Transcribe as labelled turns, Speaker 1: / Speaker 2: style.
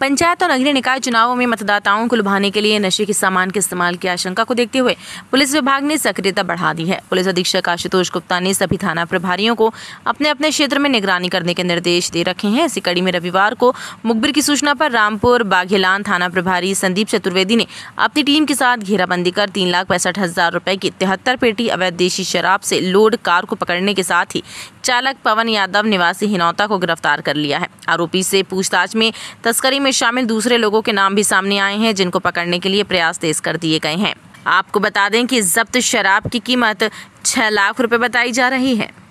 Speaker 1: पंचायत और नगरीय निकाय चुनावों में मतदाताओं को लुभाने के लिए नशे के सामान के इस्तेमाल की आशंका को देखते हुए पुलिस विभाग ने सक्रियता बढ़ा दी है पुलिस अधीक्षक आशुतोष गुप्ता ने सभी थाना प्रभारियों को अपने अपने क्षेत्र में निगरानी करने के निर्देश दे रखे हैं इसी कड़ी में रविवार को मुखबिर की सूचना पर रामपुर बाघेलान थाना प्रभारी संदीप चतुर्वेदी ने अपनी टीम के साथ घेराबंदी कर तीन लाख पैंसठ हजार रुपए की तिहत्तर पेटी अवैध देशी शराब से लोड कार को पकड़ने के साथ ही चालक पवन यादव निवासी हिनौता को गिरफ्तार कर लिया है आरोपी से पूछताछ में तस्करी में में शामिल दूसरे लोगों के नाम भी सामने आए हैं जिनको पकड़ने के लिए प्रयास तेज कर दिए गए हैं आपको बता दें कि जब्त शराब की कीमत छह लाख रुपए बताई जा रही है